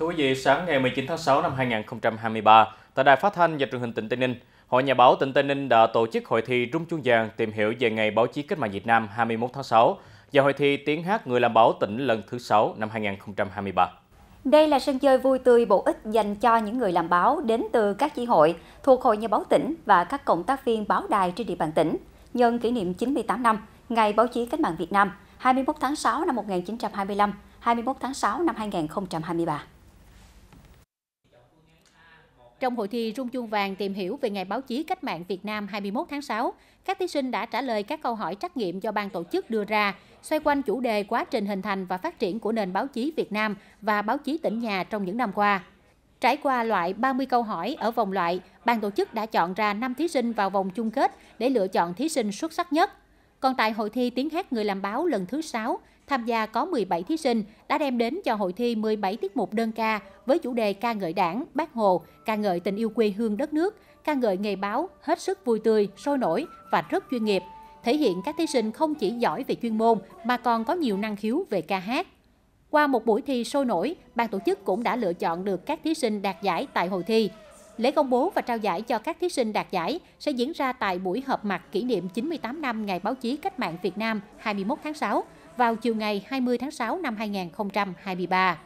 Thưa quý vị, sáng ngày 19 tháng 6 năm 2023, tại Đài Phát thanh và Truyền hình tỉnh Tây Ninh, Hội Nhà báo tỉnh Tây Ninh đã tổ chức hội thi Rung chuông vàng tìm hiểu về ngày báo chí cách mạng Việt Nam 21 tháng 6 và hội thi tiếng hát người làm báo tỉnh lần thứ 6 năm 2023. Đây là sân chơi vui tươi bổ ích dành cho những người làm báo đến từ các chi hội thuộc Hội Nhà báo tỉnh và các cộng tác viên báo đài trên địa bàn tỉnh nhân kỷ niệm 98 năm Ngày báo chí cách mạng Việt Nam 21 tháng 6 năm 1925, 21 tháng 6 năm 2023. Trong hội thi rung chuông vàng tìm hiểu về Ngày báo chí cách mạng Việt Nam 21 tháng 6, các thí sinh đã trả lời các câu hỏi trắc nghiệm do ban tổ chức đưa ra, xoay quanh chủ đề quá trình hình thành và phát triển của nền báo chí Việt Nam và báo chí tỉnh nhà trong những năm qua. Trải qua loại 30 câu hỏi ở vòng loại, ban tổ chức đã chọn ra 5 thí sinh vào vòng chung kết để lựa chọn thí sinh xuất sắc nhất. Còn tại hội thi tiếng hát người làm báo lần thứ 6, tham gia có 17 thí sinh đã đem đến cho hội thi 17 tiết mục đơn ca với chủ đề ca ngợi đảng, bác Hồ, ca ngợi tình yêu quê hương đất nước, ca ngợi nghề báo hết sức vui tươi, sôi nổi và rất chuyên nghiệp, thể hiện các thí sinh không chỉ giỏi về chuyên môn mà còn có nhiều năng khiếu về ca hát. Qua một buổi thi sôi nổi, ban tổ chức cũng đã lựa chọn được các thí sinh đạt giải tại hội thi. Lễ công bố và trao giải cho các thí sinh đạt giải sẽ diễn ra tại buổi họp mặt kỷ niệm 98 năm Ngày báo chí cách mạng Việt Nam 21 tháng 6 vào chiều ngày 20 tháng 6 năm 2023.